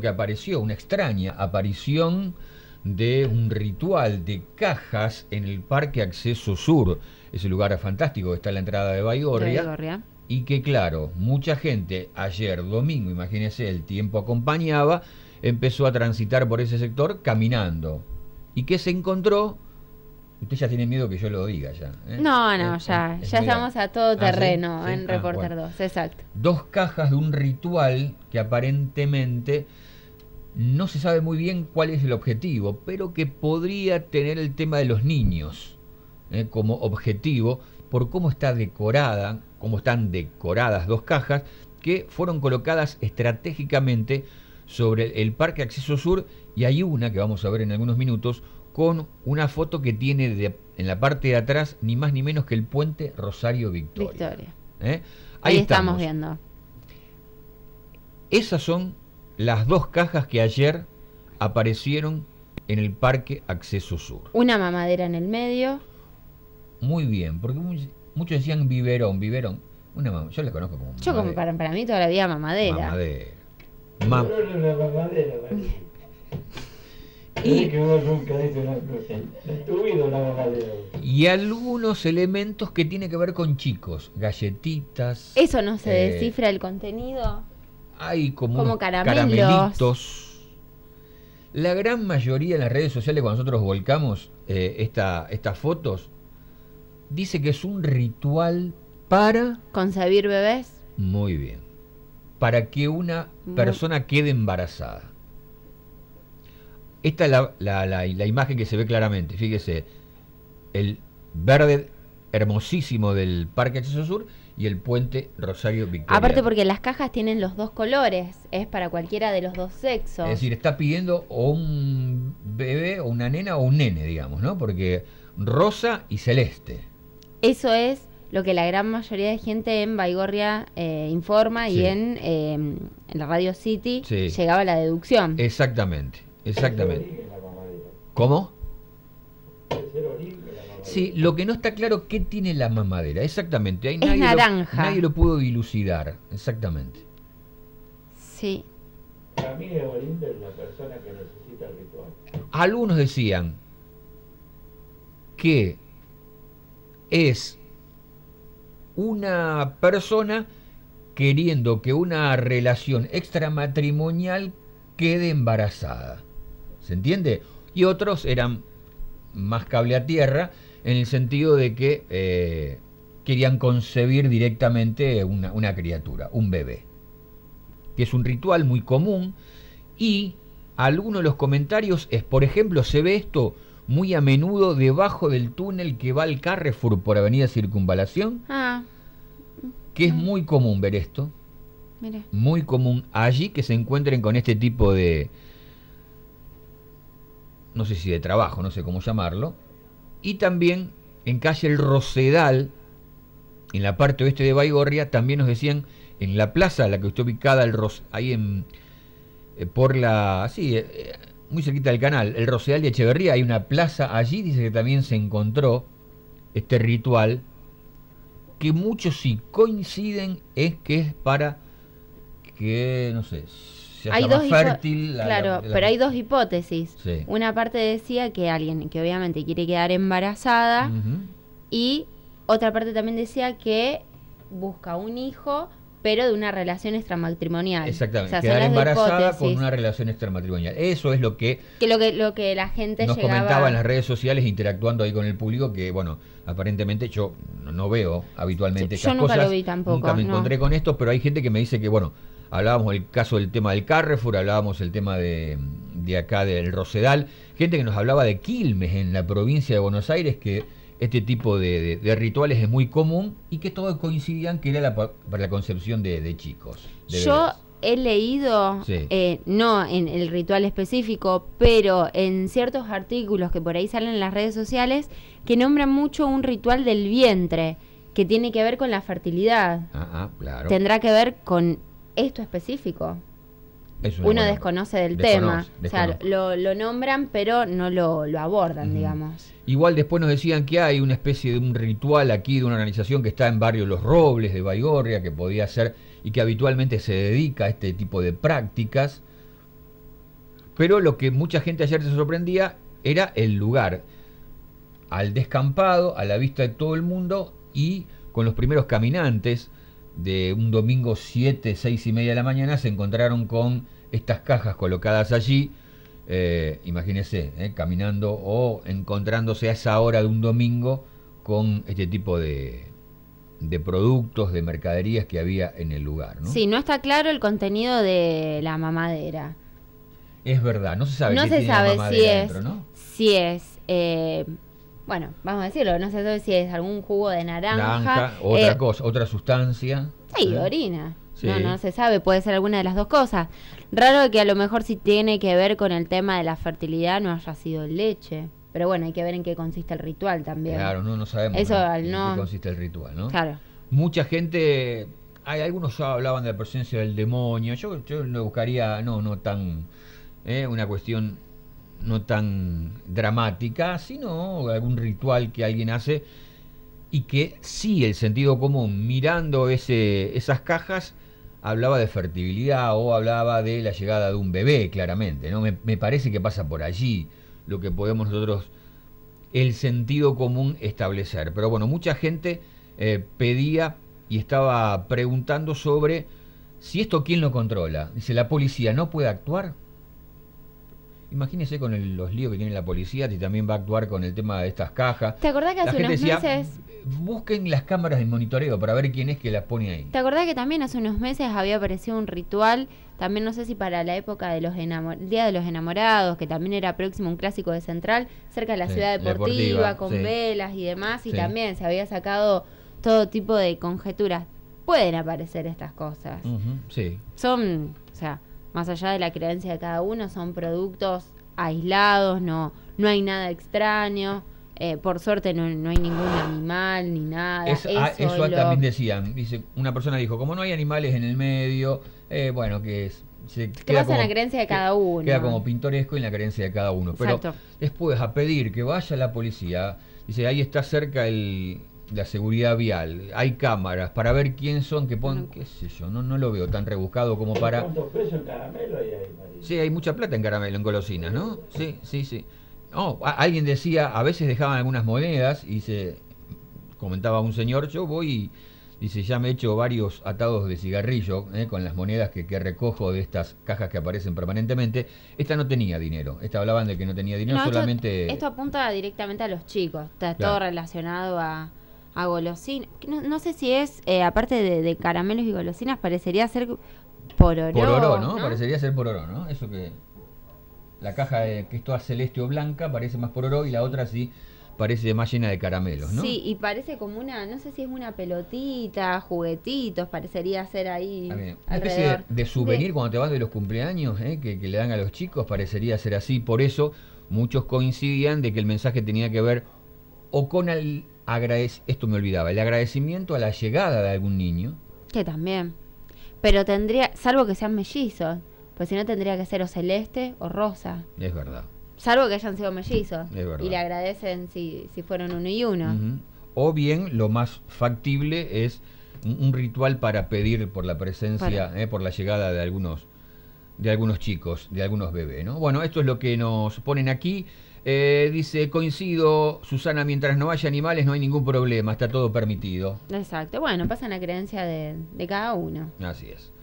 que apareció, una extraña aparición de un ritual de cajas en el Parque Acceso Sur, ese lugar fantástico está la entrada de Baigorria, Y que claro, mucha gente ayer domingo, imagínense, el tiempo acompañaba, empezó a transitar por ese sector caminando. ¿Y qué se encontró? Usted ya tiene miedo que yo lo diga ya. ¿eh? No, no, ya. ya estamos a todo ¿Ah, terreno en ah, Reporter 2, exacto. Dos cajas de un ritual que aparentemente no se sabe muy bien cuál es el objetivo, pero que podría tener el tema de los niños ¿eh? como objetivo por cómo está decorada, cómo están decoradas dos cajas que fueron colocadas estratégicamente sobre el Parque Acceso Sur y hay una que vamos a ver en algunos minutos con una foto que tiene en la parte de atrás ni más ni menos que el puente Rosario Victoria. ¿Eh? Ahí, estamos. viendo. Esas son las dos cajas que ayer aparecieron en el Parque Acceso Sur. Una mamadera en el medio. Muy bien, porque muchos decían biberón, biberón. Una yo la conozco como mamadera. Yo como para, mí todavía mamadera. Mamadera. mamadera y, algunos elementos que tiene que ver con chicos, galletitas. Eso no se eh, descifra el contenido. Hay como, caramelitos. La gran mayoría en las redes sociales cuando nosotros volcamos eh, estas fotos dice que es un ritual para concebir bebés. Muy bien. Para que una persona quede embarazada. Esta es la, imagen que se ve claramente. Fíjese, el verde hermosísimo del Parque Acceso Sur y el puente Rosario Victoria. Aparte porque las cajas tienen los dos colores, es para cualquiera de los dos sexos. Es decir, está pidiendo o un bebé o una nena o un nene, digamos, ¿no? Porque rosa y celeste. Eso es lo que la gran mayoría de gente en Baigorria eh, informa y eh, en, la Radio City llegaba la deducción. Exactamente. Exactamente. ¿Cómo? Sí, lo que no está claro, ¿qué tiene la mamadera? Exactamente. es nadie naranja. Lo, nadie lo pudo dilucidar, exactamente. Sí. Para mí es la persona que necesita el ritual. Algunos decían que es una persona queriendo que una relación extramatrimonial quede embarazada. ¿Se entiende? Y otros eran más cable a tierra, en el sentido de que eh, querían concebir directamente una, criatura, un bebé, que es un ritual muy común y algunos de los comentarios es, por ejemplo, se ve esto muy a menudo debajo del túnel que va al Carrefour por Avenida Circunvalación, ah. que es mm. muy común ver esto, muy común allí que se encuentren con este tipo de, no sé si de trabajo, no sé cómo llamarlo, y también en calle El Rosedal, en la parte oeste de Baigorria, también nos decían en la plaza la que está ubicada el Ros ahí en eh, por la así eh, eh, muy cerquita del canal, el Rosedal de Echeverría, hay una plaza allí dice que también se encontró este ritual que muchos sí coinciden es que es para que no sé, hay dos fértil. claro, pero hay dos hipótesis. Una parte decía que alguien que obviamente quiere quedar embarazada y otra parte también decía que busca un hijo pero de una relación extramatrimonial. Exactamente, quedar embarazada con una relación extramatrimonial. Eso es lo que, lo que la gente nos comentaba en las redes sociales interactuando ahí con el público que bueno, aparentemente yo no, veo habitualmente yo, yo nunca Lo vi tampoco, nunca me encontré con esto, pero hay gente que me dice que bueno, hablábamos el caso del tema del Carrefour, hablábamos el tema de, acá del Rosedal, gente que nos hablaba de Quilmes en la provincia de Buenos Aires, que este tipo de, rituales es muy común y que todos coincidían que era para la concepción de, chicos. Yo he leído, eh, no en el ritual específico, pero en ciertos artículos que por ahí salen en las redes sociales, que nombran mucho un ritual del vientre que tiene que ver con la fertilidad. Ah, ah, claro. Tendrá que ver con esto específico. Uno desconoce del tema. O sea, lo, nombran, pero no lo, abordan, digamos. Igual después nos decían que hay una especie de un ritual aquí de una organización que está en barrio Los Robles de Baigorria, que podía ser y que habitualmente se dedica a este tipo de prácticas. Pero lo que mucha gente ayer se sorprendía era el lugar. Al descampado, a la vista de todo el mundo y con los primeros caminantes de un domingo 7, 6 y media de la mañana, se encontraron con estas cajas colocadas allí, eh, imagínense, eh, caminando o encontrándose a esa hora de un domingo con este tipo de, de productos, de mercaderías que había en el lugar. Sí, no está claro el contenido de la mamadera. Es verdad, no se sabe. No se sabe si es, ¿no? si es eh, bueno, vamos a decirlo, no sé si es algún jugo de naranja. Naranja, otra eh, cosa, otra sustancia. Sí, ¿eh? orina. No, no se sabe, puede ser alguna de las dos cosas. Raro que a lo mejor si tiene que ver con el tema de la fertilidad no haya sido leche. Pero bueno, hay que ver en qué consiste el ritual también. Claro, no, sabemos en qué consiste el ritual, ¿no? Claro. Mucha gente, hay algunos ya hablaban de la presencia del demonio. Yo, yo buscaría, no, no tan... ¿eh? una cuestión no tan dramática, sino algún ritual que alguien hace y que sí el sentido común mirando ese, esas cajas hablaba de fertilidad o hablaba de la llegada de un bebé, claramente. ¿no? Me, parece que pasa por allí lo que podemos nosotros, el sentido común establecer. Pero bueno, mucha gente eh, pedía y estaba preguntando sobre si esto quién lo controla. Dice, la policía no puede actuar. Imagínese con los líos que tiene la policía, si también va a actuar con el tema de estas cajas. ¿Te acordás que hace unos meses? Busquen las cámaras de monitoreo para ver quién es que las pone ahí. ¿Te acordás que también hace unos meses había aparecido un ritual, también no sé si para la época del Día de los Enamorados, que también era próximo un clásico de Central, cerca de la ciudad deportiva, con velas y demás, y también se había sacado todo tipo de conjeturas. Pueden aparecer estas cosas. sí. Son, o sea más allá de la creencia de cada uno, son productos aislados, no, no hay nada extraño. Eh, por suerte no, hay ningún animal ni nada. Ah, eso, también decían. Dice, una persona dijo, como no hay animales en el medio, eh, bueno, que es... Se queda como, la creencia de cada uno. como pintoresco en la creencia de cada uno. Pero después a pedir que vaya la policía, dice, ahí está cerca el, la seguridad vial, hay cámaras para ver quién son que ponen, qué sé yo, no, no lo veo tan rebuscado como para... ¿Cuántos en caramelo hay ahí, Sí, hay mucha plata en caramelo, en golosinas, ¿no? Sí, sí, sí. No, oh, alguien decía, a veces dejaban algunas monedas y se comentaba un señor, yo voy y dice, ya me he hecho varios atados de cigarrillo eh, con las monedas que, recojo de estas cajas que aparecen permanentemente. Esta no tenía dinero, esta hablaban de que no tenía dinero, solamente... Esto, apunta directamente a los chicos, está todo relacionado a a golosinas. No, sé si es, eh, aparte de, caramelos y golosinas, parecería ser oro por ¿no? ¿no? Parecería ser por oro ¿no? Eso que. La caja de, que es toda celeste o blanca parece más por oro y la otra sí parece más llena de caramelos, ¿no? Sí, y parece como una, no sé si es una pelotita, juguetitos, parecería ser ahí. Una especie de, souvenir cuando te vas de los cumpleaños ¿eh? que, que le dan a los chicos, parecería ser así. Por eso muchos coincidían de que el mensaje tenía que ver o con el esto me olvidaba, el agradecimiento a la llegada de algún niño. Que también. Pero tendría, salvo que sean mellizos, pues si no tendría que ser o celeste o rosa. Es verdad. Salvo que hayan sido mellizos. Es verdad. Y le agradecen si, fueron uno y uno. O bien, lo más factible es un, ritual para pedir por la presencia, eh, por la llegada de algunos de algunos chicos, de algunos bebés, ¿no? Bueno, esto es lo que nos ponen aquí. Eh, dice, coincido, Susana, mientras no haya animales no hay ningún problema, está todo permitido. Exacto, bueno, pasa la creencia de, de cada uno. Así es.